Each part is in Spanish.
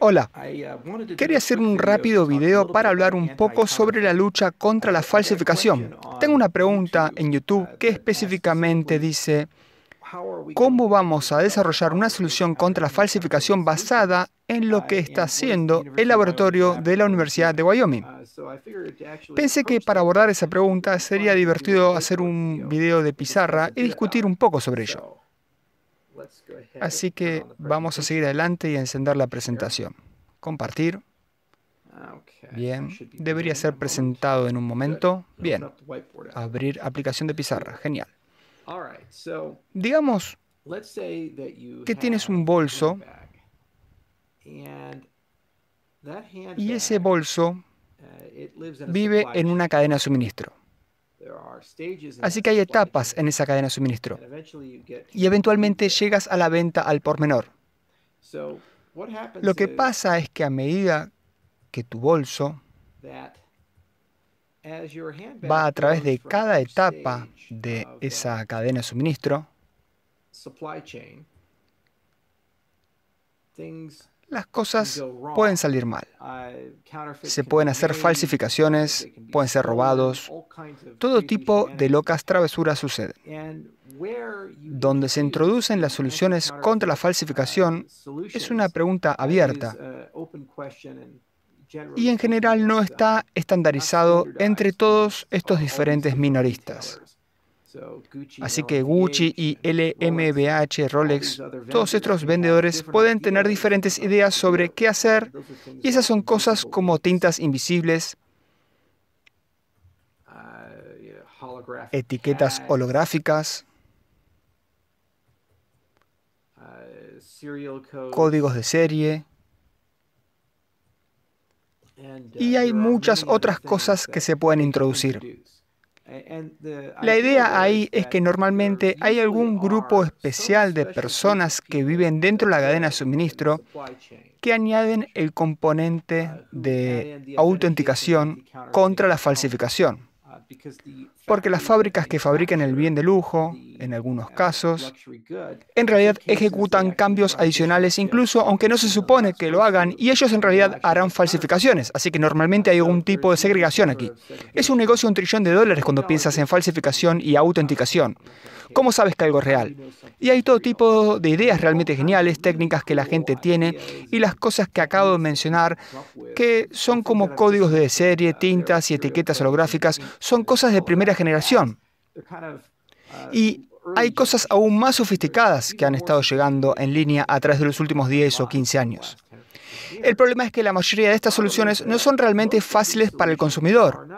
Hola, uh, quería hacer un rápido video para hablar un poco sobre la lucha contra la falsificación. Tengo una pregunta en YouTube uh, que específicamente dice, ¿cómo vamos a desarrollar una solución contra la falsificación basada en lo que está haciendo el laboratorio de la Universidad de Wyoming? Uh, Pensé que para abordar esa pregunta sería divertido hacer un video de pizarra y discutir un poco sobre ello. Así que vamos a seguir adelante y encender la presentación. Compartir. Ah, Bien. Debería ser presentado en un momento. Bien. Abrir aplicación de pizarra. Genial. Digamos que tienes un bolso y ese bolso uh, vive en una cadena de suministro. Así que hay etapas en esa cadena de suministro y eventualmente llegas a la venta al por menor. Lo que pasa es que a medida que tu bolso va a través de cada etapa de esa cadena de suministro, las cosas pueden salir mal. Uh, se pueden hacer falsificaciones, pueden ser robados, todo tipo de locas travesuras suceden. Donde se introducen las soluciones contra la falsificación uh, es una pregunta abierta uh, y en general no está estandarizado entre todos estos diferentes minoristas. Así que Gucci y LMBH, Rolex, todos estos vendedores pueden tener diferentes ideas sobre qué hacer y esas son cosas como tintas invisibles, uh, etiquetas holográficas, uh, códigos de serie, y uh, hay muchas otras cosas que se pueden introducir. La idea ahí es que normalmente hay algún grupo especial de personas que viven dentro de la cadena de suministro que añaden el componente de autenticación contra la falsificación porque las fábricas que fabrican el bien de lujo, en algunos casos, en realidad ejecutan cambios adicionales incluso aunque no se supone que lo hagan y ellos en realidad harán falsificaciones, así que normalmente hay algún tipo de segregación aquí. Es un negocio un trillón de dólares cuando piensas en falsificación y autenticación. ¿Cómo sabes que algo es real? Y hay todo tipo de ideas realmente geniales, técnicas que la gente tiene y las cosas que acabo de mencionar, que son como códigos de serie, tintas y etiquetas holográficas, son cosas de primera generación. Y hay cosas aún más sofisticadas que han estado llegando en línea a través de los últimos 10 o 15 años. El problema es que la mayoría de estas soluciones no son realmente fáciles para el consumidor.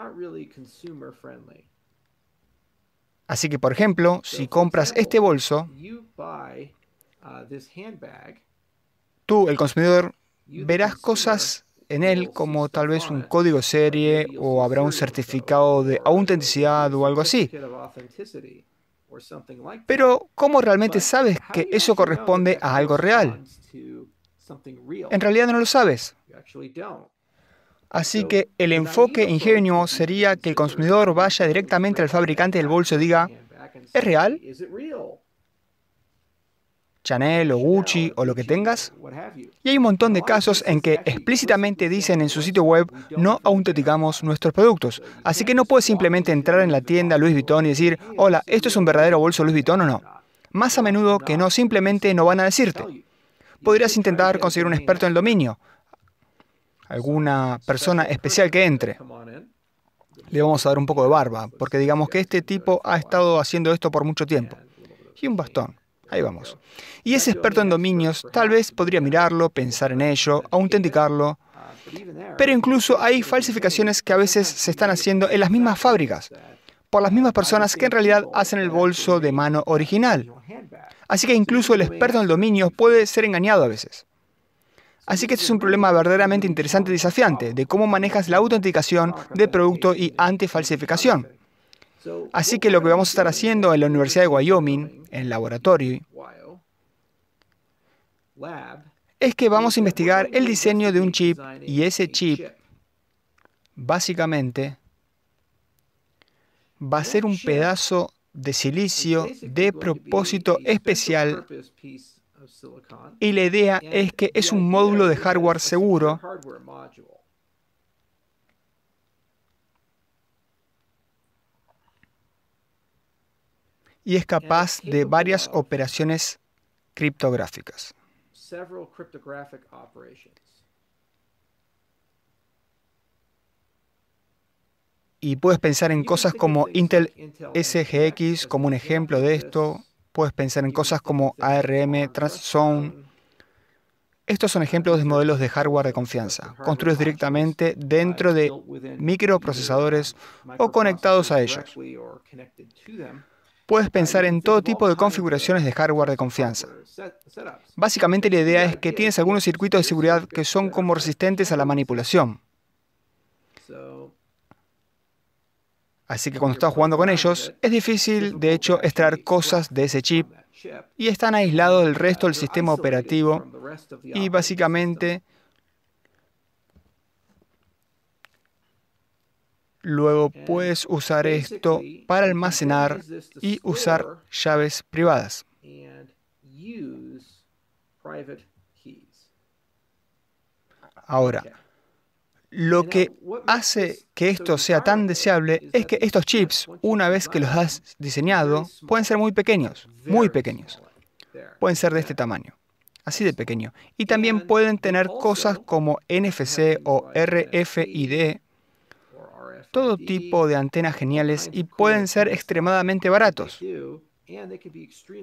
Así que, por ejemplo, si compras este bolso, tú, el consumidor, verás cosas en él como tal vez un código serie o habrá un certificado de autenticidad o algo así. Pero ¿cómo realmente sabes que eso corresponde a algo real? En realidad no lo sabes. Así que el enfoque ingenio sería que el consumidor vaya directamente al fabricante del bolso y diga, ¿es real? Chanel o Gucci o lo que tengas. Y hay un montón de casos en que explícitamente dicen en su sitio web, no autenticamos nuestros productos. Así que no puedes simplemente entrar en la tienda Louis Vuitton y decir, hola, ¿esto es un verdadero bolso Louis Vuitton o no? Más a menudo que no, simplemente no van a decirte. Podrías intentar conseguir un experto en el dominio, alguna persona especial que entre. Le vamos a dar un poco de barba, porque digamos que este tipo ha estado haciendo esto por mucho tiempo. Y un bastón. Ahí vamos. Y ese experto en dominios tal vez podría mirarlo, pensar en ello, autenticarlo. Pero incluso hay falsificaciones que a veces se están haciendo en las mismas fábricas, por las mismas personas que en realidad hacen el bolso de mano original. Así que incluso el experto en dominios puede ser engañado a veces. Así que este es un problema verdaderamente interesante y desafiante de cómo manejas la autenticación de producto y antifalsificación. Así que lo que vamos a estar haciendo en la Universidad de Wyoming, en el laboratorio, es que vamos a investigar el diseño de un chip y ese chip, básicamente, va a ser un pedazo de silicio de propósito especial y la idea es que es un módulo de hardware seguro y es capaz de varias operaciones criptográficas. Y puedes pensar en cosas como Intel SGX como un ejemplo de esto, puedes pensar en cosas como ARM, Transzone. Estos son ejemplos de modelos de hardware de confianza, construidos directamente dentro de microprocesadores o conectados a ellos puedes pensar en todo tipo de configuraciones de hardware de confianza. Básicamente la idea es que tienes algunos circuitos de seguridad que son como resistentes a la manipulación. Así que cuando estás jugando con ellos, es difícil, de hecho, extraer cosas de ese chip y están aislados del resto del sistema operativo y básicamente Luego puedes usar esto para almacenar y usar llaves privadas. Ahora, lo que hace que esto sea tan deseable es que estos chips, una vez que los has diseñado, pueden ser muy pequeños, muy pequeños. Pueden ser de este tamaño, así de pequeño. Y también pueden tener cosas como NFC o RFID todo tipo de antenas geniales y pueden ser extremadamente baratos,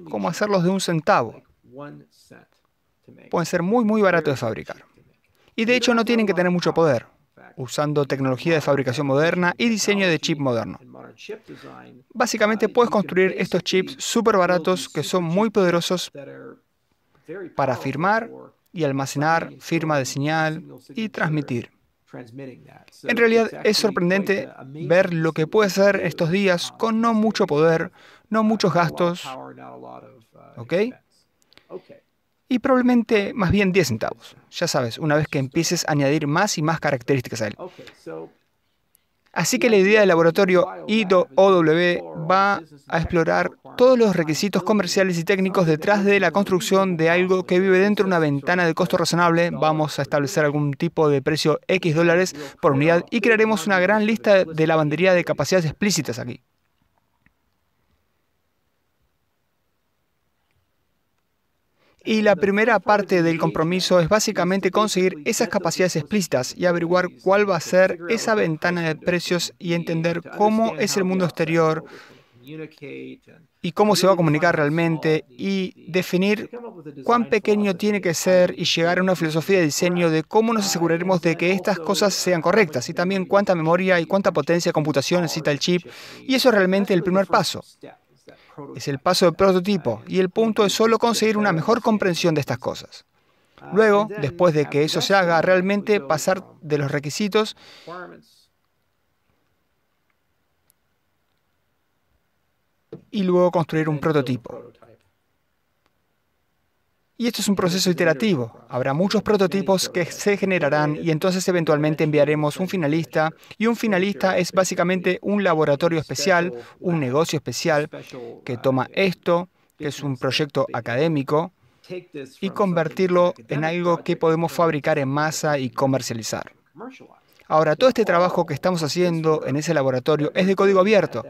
como hacerlos de un centavo. Pueden ser muy, muy baratos de fabricar. Y de hecho no tienen que tener mucho poder, usando tecnología de fabricación moderna y diseño de chip moderno. Básicamente puedes construir estos chips súper baratos que son muy poderosos para firmar y almacenar firma de señal y transmitir. En realidad es sorprendente ver lo que puede hacer estos días con no mucho poder, no muchos gastos, uh, ¿ok? Y probablemente más bien 10 centavos. Ya sabes, una vez que empieces a añadir más y más características a él. Así que la idea del laboratorio IOW va a explorar todos los requisitos comerciales y técnicos detrás de la construcción de algo que vive dentro de una ventana de costo razonable. Vamos a establecer algún tipo de precio X dólares por unidad y crearemos una gran lista de lavandería de capacidades explícitas aquí. Y la primera parte del compromiso es básicamente conseguir esas capacidades explícitas y averiguar cuál va a ser esa ventana de precios y entender cómo es el mundo exterior y cómo se va a comunicar realmente y definir cuán pequeño tiene que ser y llegar a una filosofía de diseño de cómo nos aseguraremos de que estas cosas sean correctas y también cuánta memoria y cuánta potencia de computación necesita el chip. Y eso es realmente el primer paso. Es el paso del prototipo y el punto es solo conseguir una mejor comprensión de estas cosas. Luego, después de que eso se haga, realmente pasar de los requisitos y luego construir un prototipo. Y esto es un proceso iterativo. Habrá muchos prototipos que se generarán y entonces eventualmente enviaremos un finalista. Y un finalista es básicamente un laboratorio especial, un negocio especial, que toma esto, que es un proyecto académico, y convertirlo en algo que podemos fabricar en masa y comercializar. Ahora, todo este trabajo que estamos haciendo en ese laboratorio es de código abierto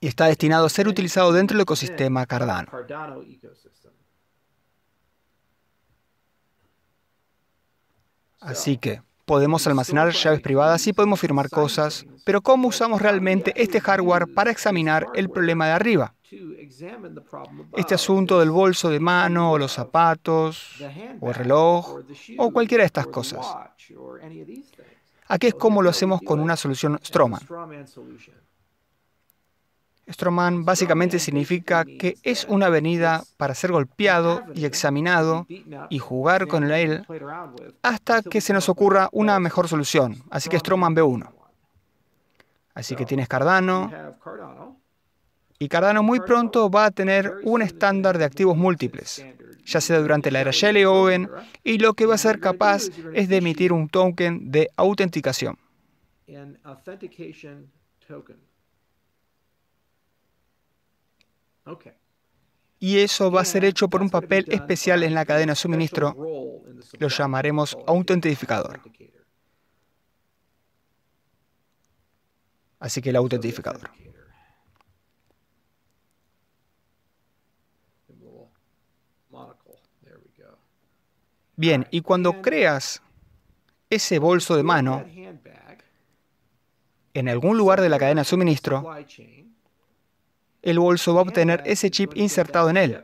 y está destinado a ser utilizado dentro del ecosistema Cardano. Así que podemos almacenar llaves privadas y podemos firmar cosas, pero ¿cómo usamos realmente este hardware para examinar el problema de arriba? Este asunto del bolso de mano o los zapatos o el reloj o cualquiera de estas cosas. Aquí es como lo hacemos con una solución Stroman. Stroman básicamente significa que es una avenida para ser golpeado y examinado y jugar con él hasta que se nos ocurra una mejor solución. Así que Stroman B1. Así que tienes Cardano. Y Cardano muy pronto va a tener un estándar de activos múltiples, ya sea durante la era Shelley Owen, y lo que va a ser capaz es de emitir un token de autenticación. Y eso va a ser hecho por un papel especial en la cadena de suministro. Lo llamaremos autentificador. Así que el autentificador. Bien, y cuando creas ese bolso de mano en algún lugar de la cadena de suministro, el bolso va a obtener ese chip insertado en él,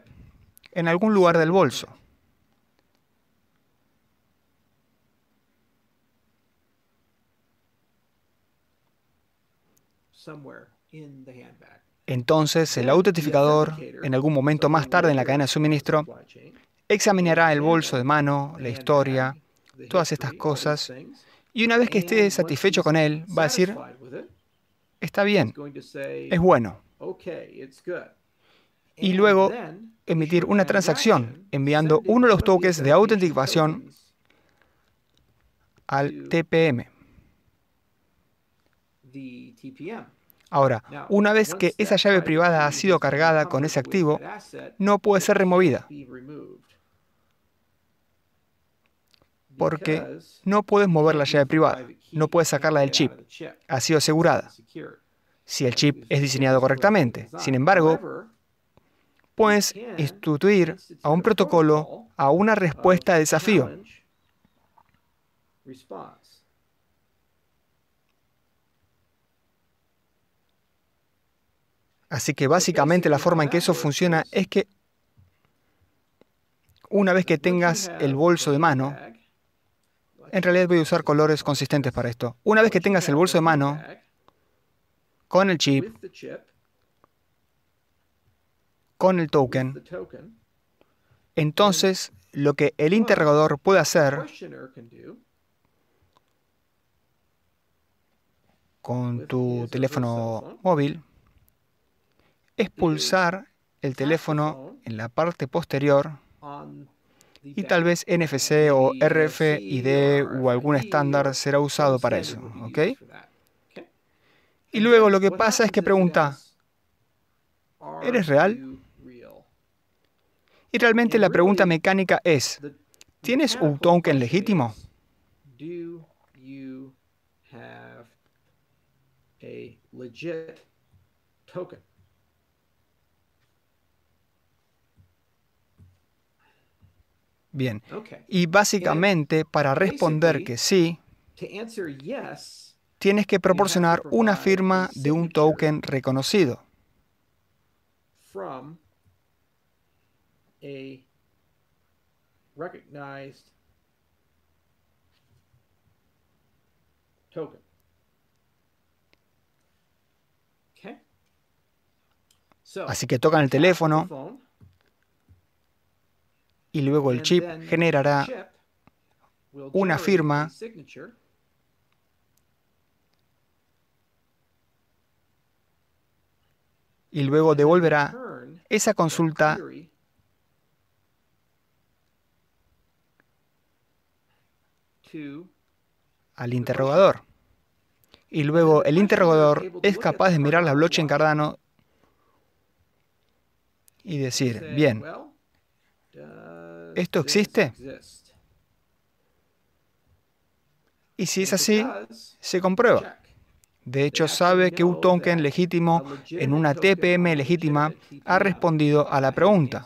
en algún lugar del bolso. Entonces el autentificador, en algún momento más tarde en la cadena de suministro, examinará el bolso de mano, la historia, todas estas cosas, y una vez que esté satisfecho con él, va a decir, está bien, es bueno. Y luego emitir una transacción enviando uno de los toques de autenticación al TPM. Ahora, una vez que esa llave privada ha sido cargada con ese activo, no puede ser removida porque no puedes mover la llave privada, no puedes sacarla del chip, ha sido asegurada si el chip es diseñado correctamente. Sin embargo, puedes instituir a un protocolo a una respuesta de desafío. Así que básicamente la forma en que eso funciona es que una vez que tengas el bolso de mano, en realidad voy a usar colores consistentes para esto. Una vez que tengas el bolso de mano, con el chip, con el token, entonces lo que el interrogador puede hacer con tu teléfono móvil es pulsar el teléfono en la parte posterior y tal vez NFC o RFID o algún estándar será usado para eso, ¿ok? Y luego lo que pasa es que pregunta, ¿eres real? Y realmente la pregunta mecánica es, ¿tienes un token legítimo? Bien. Y básicamente, para responder que sí, tienes que proporcionar una firma de un token reconocido. Así que tocan el teléfono y luego el chip generará una firma y luego devolverá esa consulta al interrogador. Y luego el interrogador es capaz de mirar la en Cardano y decir, bien, ¿esto existe? Y si es así, se comprueba. De hecho, sabe que un token legítimo en una TPM legítima ha respondido a la pregunta.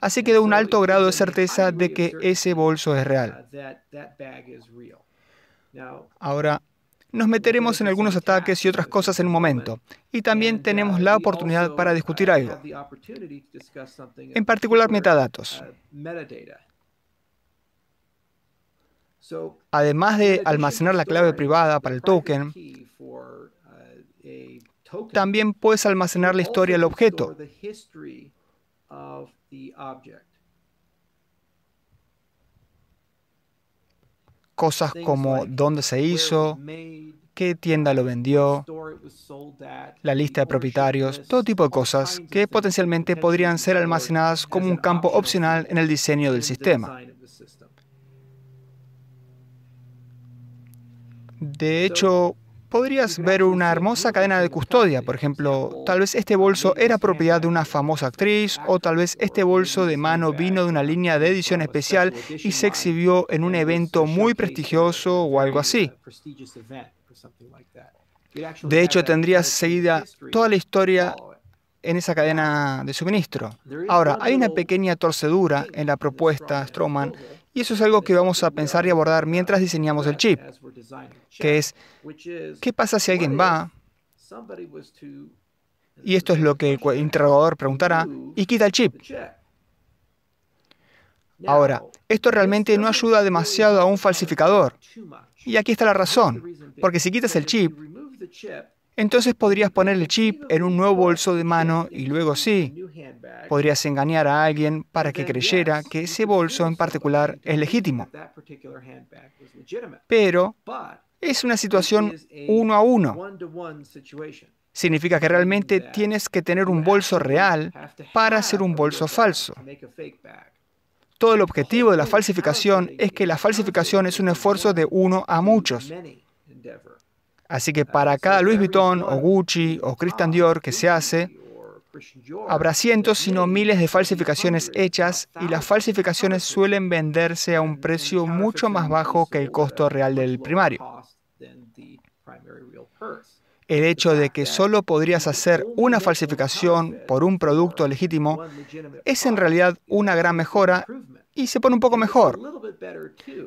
Así que da un alto grado de certeza de que ese bolso es real. Ahora, nos meteremos en algunos ataques y otras cosas en un momento, y también uh, tenemos la oportunidad para discutir algo, en particular metadatos. Uh, Además de almacenar la clave privada para el token, Uh, También puedes almacenar la historia del objeto. Cosas como dónde se hizo, qué tienda lo vendió, la lista de propietarios, todo tipo de cosas que potencialmente podrían ser almacenadas como un campo opcional en el diseño del sistema. De hecho, podrías ver una hermosa cadena de custodia. Por ejemplo, tal vez este bolso era propiedad de una famosa actriz o tal vez este bolso de mano vino de una línea de edición especial y se exhibió en un evento muy prestigioso o algo así. De hecho, tendrías seguida toda la historia en esa cadena de suministro. Ahora, hay una pequeña torcedura en la propuesta Stroman y eso es algo que vamos a pensar y abordar mientras diseñamos el chip, que es, ¿qué pasa si alguien va? Y esto es lo que el interrogador preguntará, y quita el chip. Ahora, esto realmente no ayuda demasiado a un falsificador. Y aquí está la razón, porque si quitas el chip, entonces podrías poner el chip en un nuevo bolso de mano y luego sí, podrías engañar a alguien para que creyera que ese bolso en particular es legítimo. Pero es una situación uno a uno. Significa que realmente tienes que tener un bolso real para hacer un bolso falso. Todo el objetivo de la falsificación es que la falsificación es un esfuerzo de uno a muchos. Así que para cada Louis Vuitton o Gucci o Christian Dior que se hace, habrá cientos, sino miles de falsificaciones hechas y las falsificaciones suelen venderse a un precio mucho más bajo que el costo real del primario. El hecho de que solo podrías hacer una falsificación por un producto legítimo es en realidad una gran mejora y se pone un poco mejor.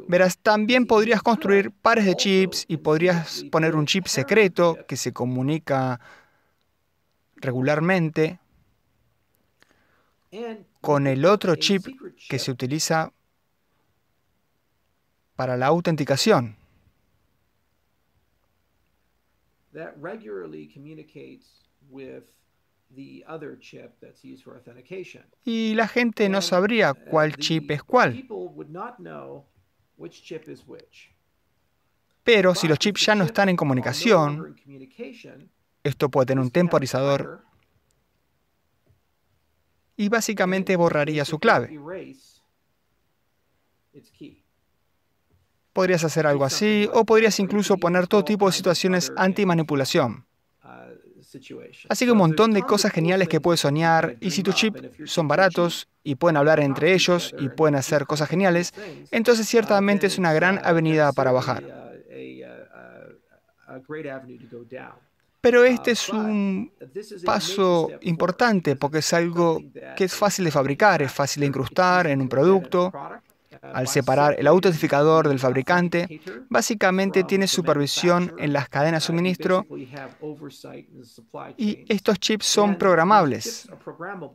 Verás, también podrías construir pares de chips y podrías poner un chip secreto que se comunica regularmente con el otro chip que se utiliza para la autenticación. Y la gente no sabría uh, cuál chip es cuál. Pero si los chips ya no están en comunicación, esto puede tener un temporizador y básicamente borraría su clave. Podrías hacer algo así o podrías incluso poner todo tipo de situaciones anti-manipulación. Así que un montón de cosas geniales que puedes soñar y si tus chips son baratos y pueden hablar entre ellos y pueden hacer cosas geniales, entonces ciertamente es una gran avenida para bajar. Pero este es un paso importante porque es algo que es fácil de fabricar, es fácil de incrustar en un producto al separar el autentificador del fabricante, básicamente tiene supervisión en las cadenas de suministro y estos chips son programables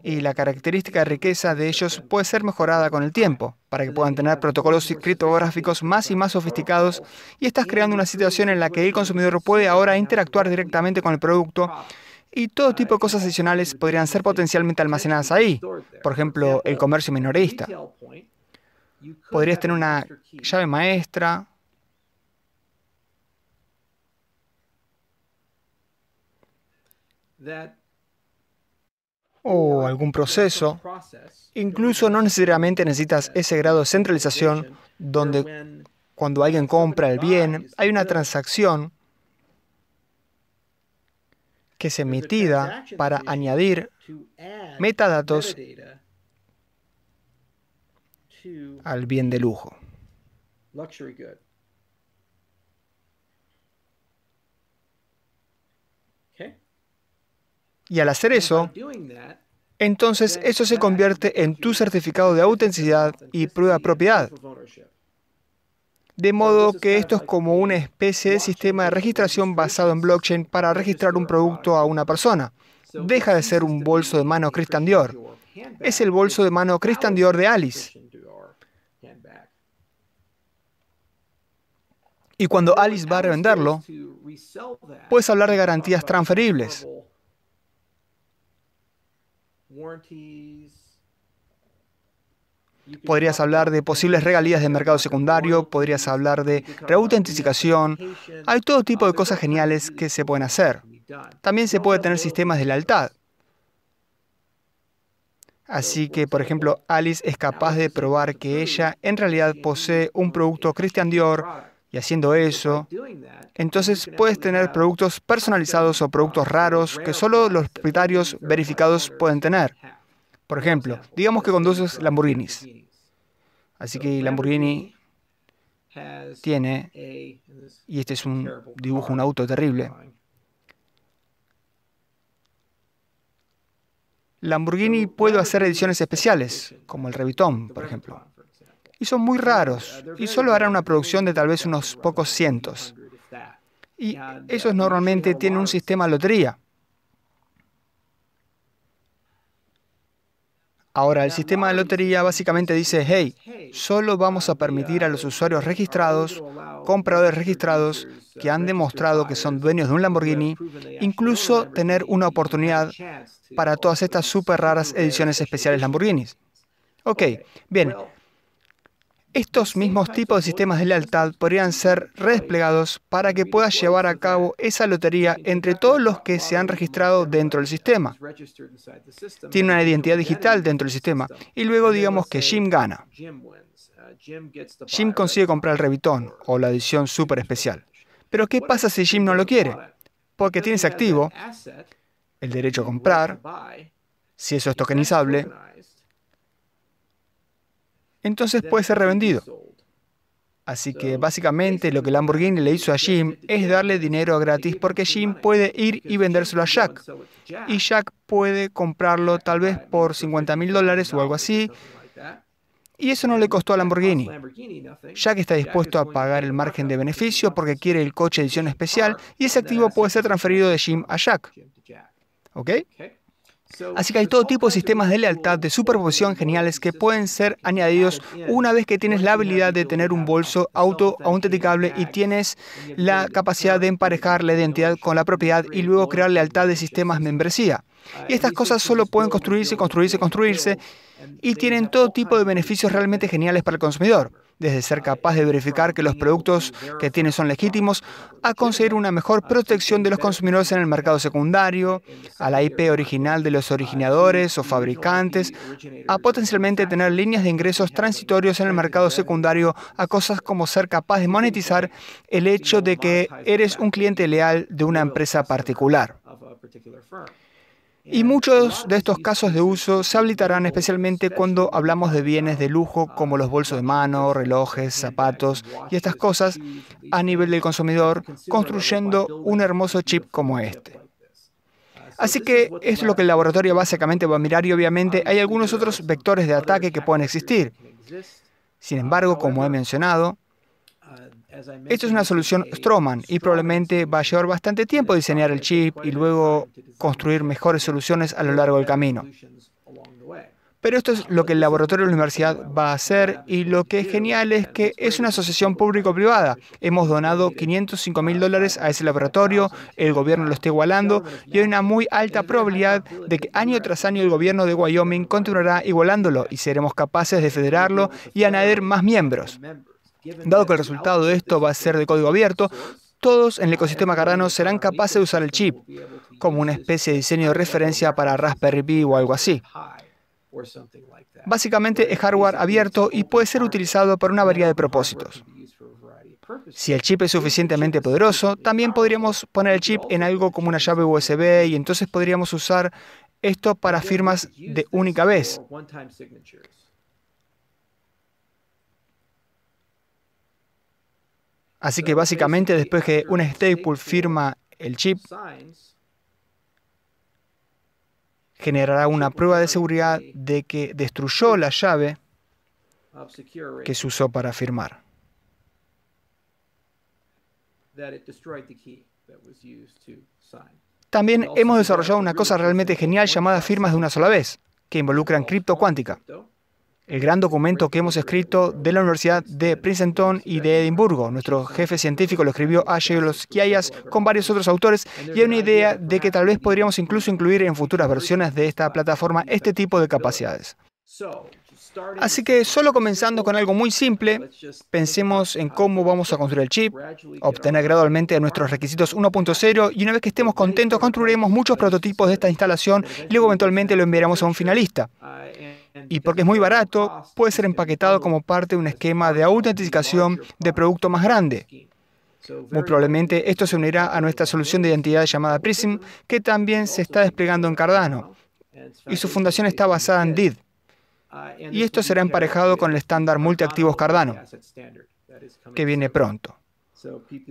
y la característica de riqueza de ellos puede ser mejorada con el tiempo para que puedan tener protocolos criptográficos más y más sofisticados y estás creando una situación en la que el consumidor puede ahora interactuar directamente con el producto y todo tipo de cosas adicionales podrían ser potencialmente almacenadas ahí, por ejemplo, el comercio minorista podrías tener una llave maestra. o algún proceso. Incluso no necesariamente necesitas ese grado de centralización donde cuando alguien compra el bien hay una transacción que es emitida para añadir metadatos al bien de lujo. Y al hacer eso, entonces eso se convierte en tu certificado de autenticidad y prueba de propiedad. De modo que esto es como una especie de sistema de registración basado en blockchain para registrar un producto a una persona. Deja de ser un bolso de mano Christian Dior. Es el bolso de mano Christian Dior de Alice. Y cuando Alice va a revenderlo, puedes hablar de garantías transferibles. Podrías hablar de posibles regalías de mercado secundario, podrías hablar de reautentificación. Hay todo tipo de cosas geniales que se pueden hacer. También se puede tener sistemas de lealtad. Así que, por ejemplo, Alice es capaz de probar que ella en realidad posee un producto Christian Dior y haciendo eso, entonces puedes tener productos personalizados o productos raros que solo los propietarios verificados pueden tener. Por ejemplo, digamos que conduces Lamborghinis. Así que Lamborghini tiene, y este es un dibujo, un auto terrible. Lamborghini puede hacer ediciones especiales, como el Revitón, por ejemplo y son muy raros y solo harán una producción de tal vez unos pocos cientos. Y esos normalmente tienen un sistema de lotería. Ahora, el sistema de lotería básicamente dice, hey, solo vamos a permitir a los usuarios registrados, compradores registrados, que han demostrado que son dueños de un Lamborghini, incluso tener una oportunidad para todas estas súper raras ediciones especiales Lamborghinis. Ok, bien, estos mismos tipos de sistemas de lealtad podrían ser redesplegados para que pueda llevar a cabo esa lotería entre todos los que se han registrado dentro del sistema. Tiene una identidad digital dentro del sistema. Y luego digamos que Jim gana. Jim consigue comprar el revitón o la edición súper especial. Pero ¿qué pasa si Jim no lo quiere? Porque tiene ese activo, el derecho a comprar, si eso es tokenizable, entonces puede ser revendido. Así que básicamente lo que Lamborghini le hizo a Jim es darle dinero gratis porque Jim puede ir y vendérselo a Jack. Y Jack puede comprarlo tal vez por 50 mil dólares o algo así. Y eso no le costó a Lamborghini. Jack está dispuesto a pagar el margen de beneficio porque quiere el coche edición especial y ese activo puede ser transferido de Jim a Jack. ¿Ok? Así que hay todo tipo de sistemas de lealtad, de superposición geniales que pueden ser añadidos una vez que tienes la habilidad de tener un bolso auto-autenticable y tienes la capacidad de emparejar la identidad con la propiedad y luego crear lealtad de sistemas membresía. Y estas cosas solo pueden construirse, construirse, construirse y tienen todo tipo de beneficios realmente geniales para el consumidor desde ser capaz de verificar que los productos que tiene son legítimos, a conseguir una mejor protección de los consumidores en el mercado secundario, a la IP original de los originadores o fabricantes, a potencialmente tener líneas de ingresos transitorios en el mercado secundario, a cosas como ser capaz de monetizar el hecho de que eres un cliente leal de una empresa particular. Y muchos de estos casos de uso se habilitarán especialmente cuando hablamos de bienes de lujo como los bolsos de mano, relojes, zapatos y estas cosas a nivel del consumidor, construyendo un hermoso chip como este. Así que es lo que el laboratorio básicamente va a mirar y obviamente hay algunos otros vectores de ataque que pueden existir. Sin embargo, como he mencionado, esto es una solución Stroman y probablemente va a llevar bastante tiempo diseñar el chip y luego construir mejores soluciones a lo largo del camino. Pero esto es lo que el laboratorio de la universidad va a hacer y lo que es genial es que es una asociación público-privada. Hemos donado 505 mil dólares a ese laboratorio, el gobierno lo está igualando y hay una muy alta probabilidad de que año tras año el gobierno de Wyoming continuará igualándolo y seremos capaces de federarlo y añadir más miembros. Dado que el resultado de esto va a ser de código abierto, todos en el ecosistema Cardano serán capaces de usar el chip, como una especie de diseño de referencia para Raspberry Pi o algo así. Básicamente es hardware abierto y puede ser utilizado para una variedad de propósitos. Si el chip es suficientemente poderoso, también podríamos poner el chip en algo como una llave USB y entonces podríamos usar esto para firmas de única vez. Así que básicamente después que un staple firma el chip, generará una prueba de seguridad de que destruyó la llave que se usó para firmar. También hemos desarrollado una cosa realmente genial llamada firmas de una sola vez, que involucran cripto cuántica el gran documento que hemos escrito de la Universidad de Princeton y de Edimburgo. Nuestro jefe científico lo escribió Ashley Los Kiayas con varios otros autores y hay una idea de que tal vez podríamos incluso incluir en futuras versiones de esta plataforma este tipo de capacidades. Así que solo comenzando con algo muy simple, pensemos en cómo vamos a construir el chip, obtener gradualmente nuestros requisitos 1.0 y una vez que estemos contentos construiremos muchos prototipos de esta instalación y luego eventualmente lo enviaremos a un finalista y porque es muy barato, puede ser empaquetado como parte de un esquema de autenticación de producto más grande. Muy probablemente esto se unirá a nuestra solución de identidad llamada Prism, que también se está desplegando en Cardano, y su fundación está basada en DID. Y esto será emparejado con el estándar multiactivos Cardano, que viene pronto,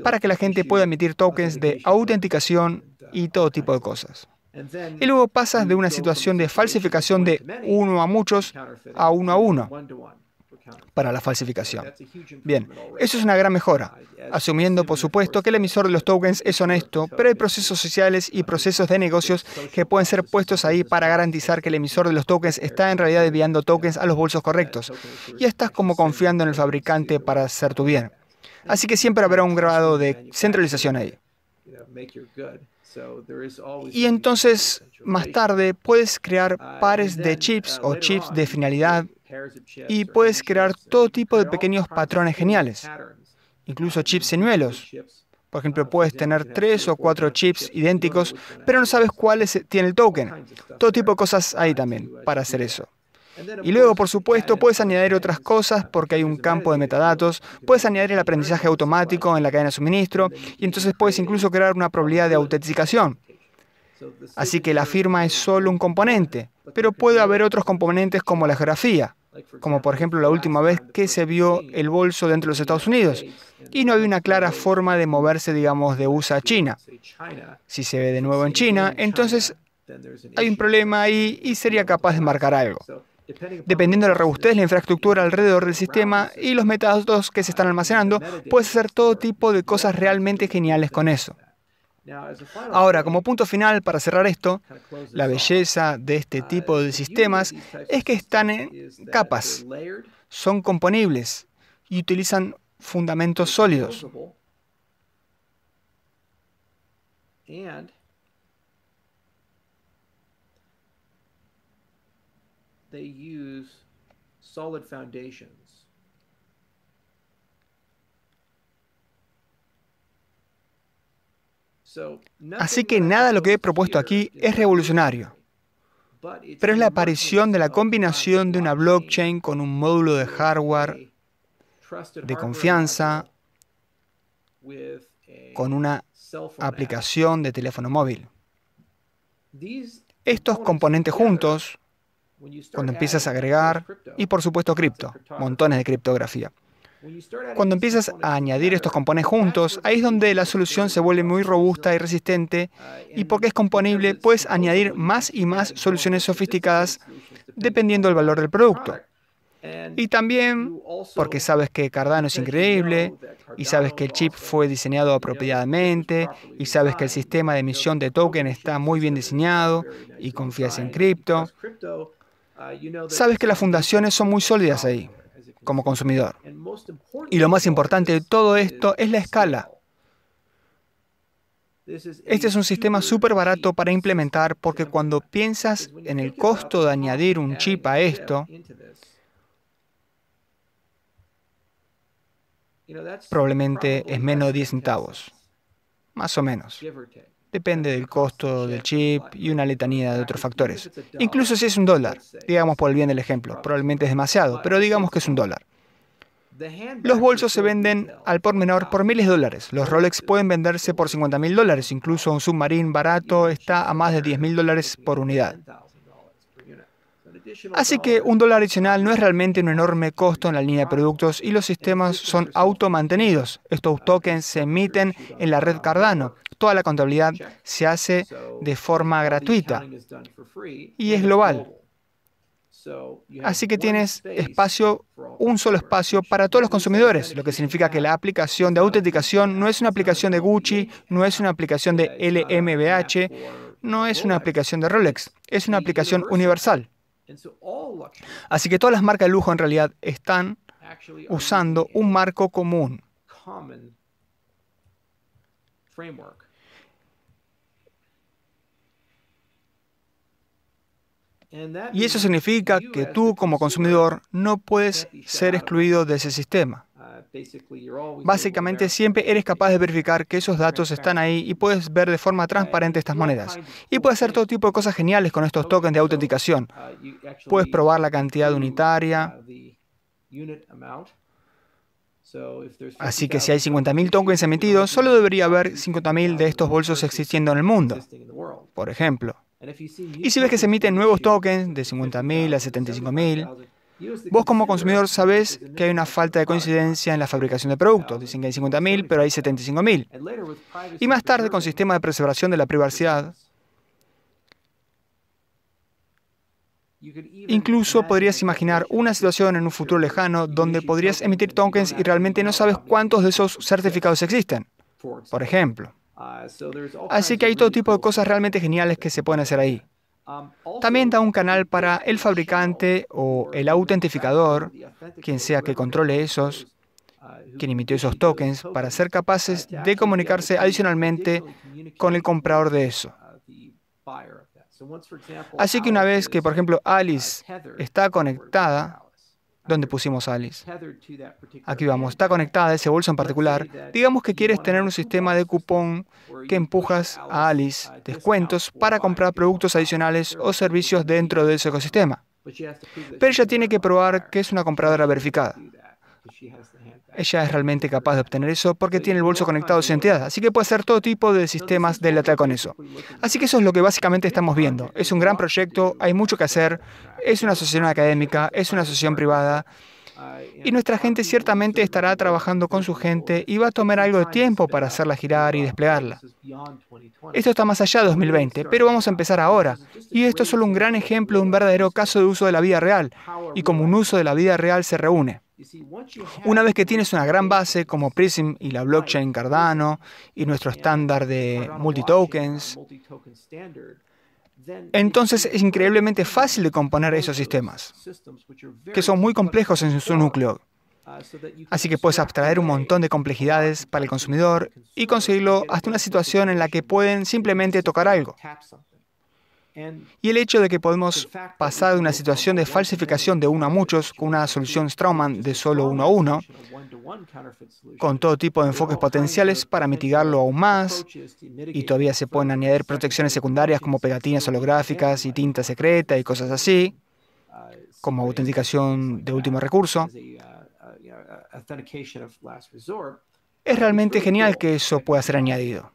para que la gente pueda emitir tokens de autenticación y todo tipo de cosas. Y luego pasas de una situación de falsificación de uno a muchos a uno a uno para la falsificación. Bien, eso es una gran mejora, asumiendo por supuesto que el emisor de los tokens es honesto, pero hay procesos sociales y procesos de negocios que pueden ser puestos ahí para garantizar que el emisor de los tokens está en realidad enviando tokens a los bolsos correctos Ya estás como confiando en el fabricante para hacer tu bien. Así que siempre habrá un grado de centralización ahí. Y entonces, más tarde, puedes crear ah, pares de chips uh, o chips de finalidad y puedes crear todo tipo de pequeños patrones geniales, incluso uh, chips señuelos. Por ejemplo, uh, puedes tener tres o cuatro chips idénticos, pero no sabes cuáles tiene el token. Todo tipo de cosas hay también para hacer eso. Y luego, por supuesto, puedes añadir otras cosas porque hay un campo de metadatos, puedes añadir el aprendizaje automático en la cadena de suministro y entonces puedes incluso crear una probabilidad de autenticación. Así que la firma es solo un componente, pero puede haber otros componentes como la geografía, como por ejemplo la última vez que se vio el bolso dentro de los Estados Unidos, y no había una clara forma de moverse, digamos, de USA a China. Si se ve de nuevo en China, entonces hay un problema ahí y sería capaz de marcar algo. Dependiendo de la robustez, la infraestructura alrededor del sistema y los metadatos que se están almacenando, puedes hacer todo tipo de cosas realmente geniales con eso. Ahora, como punto final para cerrar esto, la belleza de este tipo de sistemas es que están en capas, son componibles y utilizan fundamentos sólidos. Así que nada de lo que he propuesto aquí es revolucionario, pero es la aparición de la combinación de una blockchain con un módulo de hardware de confianza, con una aplicación de teléfono móvil. Estos componentes juntos cuando empiezas a agregar, y por supuesto cripto, montones de criptografía. Cuando empiezas a añadir estos componentes juntos, ahí es donde la solución se vuelve muy robusta y resistente, uh, y porque es componible, puedes añadir más y más soluciones sofisticadas dependiendo del valor del producto. Y también porque sabes que Cardano es increíble, y sabes que el chip fue diseñado apropiadamente, y sabes que el sistema de emisión de token está muy bien diseñado, y confías en cripto. Sabes que las fundaciones son muy sólidas ahí, como consumidor. Y lo más importante de todo esto es la escala. Este es un sistema súper barato para implementar porque cuando piensas en el costo de añadir un chip a esto, probablemente es menos de 10 centavos, más o menos. Depende del costo del chip y una letanía de otros factores. Incluso si es un dólar, digamos por el bien del ejemplo, probablemente es demasiado, pero digamos que es un dólar. Los bolsos se venden al por menor por miles de dólares. Los Rolex pueden venderse por 50 mil dólares. Incluso un submarino barato está a más de 10 mil dólares por unidad. Así que un dólar adicional no es realmente un enorme costo en la línea de productos y los sistemas son automantenidos. Estos tokens se emiten en la red Cardano. Toda la contabilidad se hace de forma gratuita y es global. Así que tienes espacio, un solo espacio para todos los consumidores, lo que significa que la aplicación de autenticación no es una aplicación de Gucci, no es una aplicación de LMBH, no es una aplicación de Rolex, es una aplicación universal. Así que todas las marcas de lujo en realidad están usando un marco común. Y eso significa que tú como consumidor no puedes ser excluido de ese sistema. Básicamente siempre eres capaz de verificar que esos datos están ahí y puedes ver de forma transparente estas monedas. Y puedes hacer todo tipo de cosas geniales con estos tokens de autenticación. Uh, puedes probar la cantidad uh, unitaria. Así que si hay 50.000 tokens emitidos, solo debería haber 50.000 de estos bolsos existiendo en el mundo, por ejemplo. Y si ves que se emiten nuevos tokens de 50.000 a 75.000, Vos como consumidor sabés que hay una falta de coincidencia en la fabricación de productos. Dicen que hay 50.000, pero hay 75.000. Y más tarde, con sistema de preservación de la privacidad, Incluso podrías imaginar una situación en un futuro lejano donde podrías emitir tokens y realmente no sabes cuántos de esos certificados existen, por ejemplo. Así que hay todo tipo de cosas realmente geniales que se pueden hacer ahí. También da un canal para el fabricante o el autentificador, quien sea que controle esos, quien emitió esos tokens, para ser capaces de comunicarse adicionalmente con el comprador de eso. Así que una vez que, por ejemplo, Alice está conectada, donde pusimos Alice. Aquí vamos, está conectada a ese bolso en particular. Digamos que quieres tener un sistema de cupón que empujas a Alice uh, descuentos para comprar productos adicionales o servicios dentro de ese ecosistema. Pero ella tiene que probar que es una compradora verificada ella es realmente capaz de obtener eso porque tiene el bolso conectado a su entidad. Así que puede hacer todo tipo de sistemas de letra con eso. Así que eso es lo que básicamente estamos viendo. Es un gran proyecto, hay mucho que hacer, es una asociación académica, es una asociación privada. Y nuestra gente ciertamente estará trabajando con su gente y va a tomar algo de tiempo para hacerla girar y desplegarla. Esto está más allá de 2020, pero vamos a empezar ahora. Y esto es solo un gran ejemplo de un verdadero caso de uso de la vida real y como un uso de la vida real se reúne. Una vez que tienes una gran base como Prism y la blockchain Cardano y nuestro estándar de multitokens, entonces es increíblemente fácil de componer esos sistemas, que son muy complejos en su núcleo. Uh, Así que puedes abstraer un montón de complejidades para el consumidor y conseguirlo hasta una situación en la que pueden simplemente tocar algo. Y el hecho de que podemos pasar de una situación de falsificación de uno a muchos con una solución Strauman de solo uno a uno, con todo tipo de enfoques potenciales para mitigarlo aún más, y todavía se pueden añadir protecciones secundarias como pegatinas holográficas y tinta secreta y cosas así, como autenticación de último recurso. Es realmente genial que eso pueda ser añadido.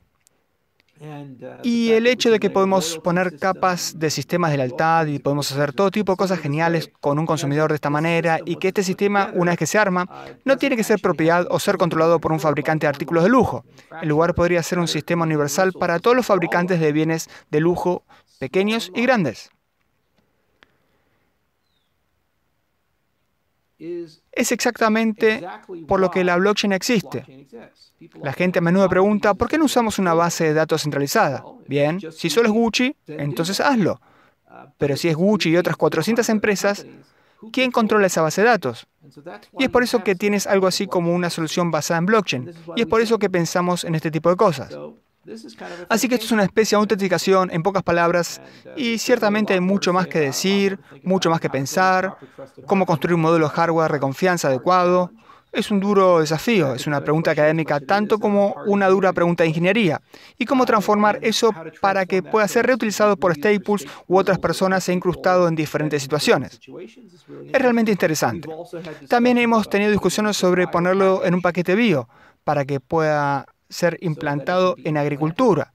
Y el hecho de que podemos poner capas de sistemas de lealtad y podemos hacer todo tipo de cosas geniales con un consumidor de esta manera y que este sistema, una vez que se arma, no tiene que ser propiedad o ser controlado por un fabricante de artículos de lujo. El lugar podría ser un sistema universal para todos los fabricantes de bienes de lujo pequeños y grandes. Es exactamente por lo que la blockchain existe. La gente a menudo pregunta, ¿por qué no usamos una base de datos centralizada? Bien, si solo es Gucci, entonces hazlo. Uh, Pero si es Gucci y otras 400 empresas, ¿quién controla esa base de datos? Y es por eso que tienes algo así como una solución basada en blockchain. Y es por eso que pensamos en este tipo de cosas. Así que esto es una especie de autenticación en pocas palabras y ciertamente hay mucho más que decir, mucho más que pensar, cómo construir un modelo hardware de confianza adecuado. Es un duro desafío, es una pregunta académica tanto como una dura pregunta de ingeniería. ¿Y cómo transformar eso para que pueda ser reutilizado por Staples u otras personas e incrustado en diferentes situaciones? Es realmente interesante. También hemos tenido discusiones sobre ponerlo en un paquete bio para que pueda ser implantado en agricultura.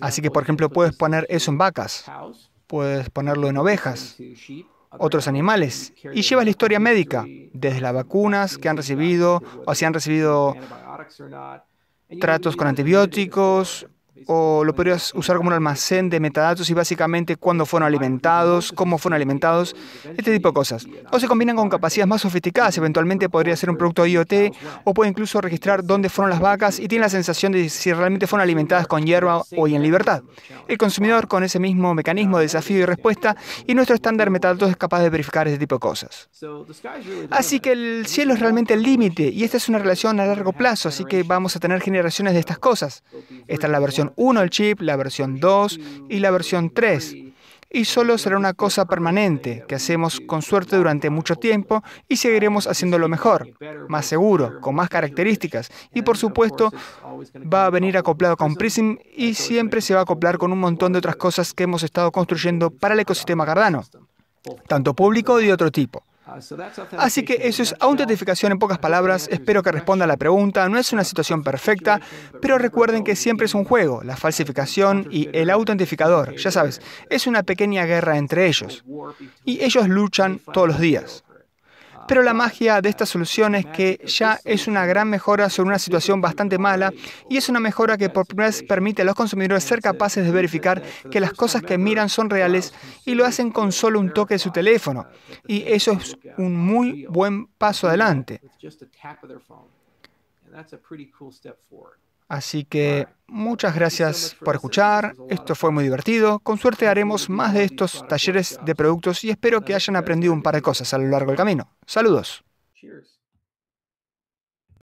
Así que, por ejemplo, puedes poner eso en vacas, puedes ponerlo en ovejas, otros animales, y llevas la historia médica, desde las vacunas que han recibido o si han recibido tratos con antibióticos o lo podrías usar como un almacén de metadatos y básicamente cuándo fueron alimentados, cómo fueron alimentados, este tipo de cosas. O se combinan con capacidades más sofisticadas, eventualmente podría ser un producto IoT o puede incluso registrar dónde fueron las vacas y tiene la sensación de si realmente fueron alimentadas con hierba o en libertad. El consumidor con ese mismo mecanismo de desafío y respuesta y nuestro estándar metadatos es capaz de verificar este tipo de cosas. Así que el cielo es realmente el límite y esta es una relación a largo plazo, así que vamos a tener generaciones de estas cosas. Esta es la versión uno el chip, la versión 2 y la versión 3. Y solo será una cosa permanente que hacemos con suerte durante mucho tiempo y seguiremos haciéndolo mejor, más seguro, con más características. Y por supuesto, va a venir acoplado con Prism y siempre se va a acoplar con un montón de otras cosas que hemos estado construyendo para el ecosistema Cardano, tanto público y de otro tipo. Ah, Así que eso es autentificación en pocas palabras. Espero que responda a la pregunta. No es una situación perfecta, pero recuerden que siempre es un juego, la falsificación y el autentificador. Ya sabes, es una pequeña guerra entre ellos. Y ellos luchan todos los días. Pero la magia de esta solución es que ya es una gran mejora sobre una situación bastante mala y es una mejora que por primera vez permite a los consumidores ser capaces de verificar que las cosas que miran son reales y lo hacen con solo un toque de su teléfono. Y eso es un muy buen paso adelante. Así que muchas gracias por escuchar. Esto fue muy divertido. Con suerte haremos más de estos talleres de productos y espero que hayan aprendido un par de cosas a lo largo del camino. Saludos.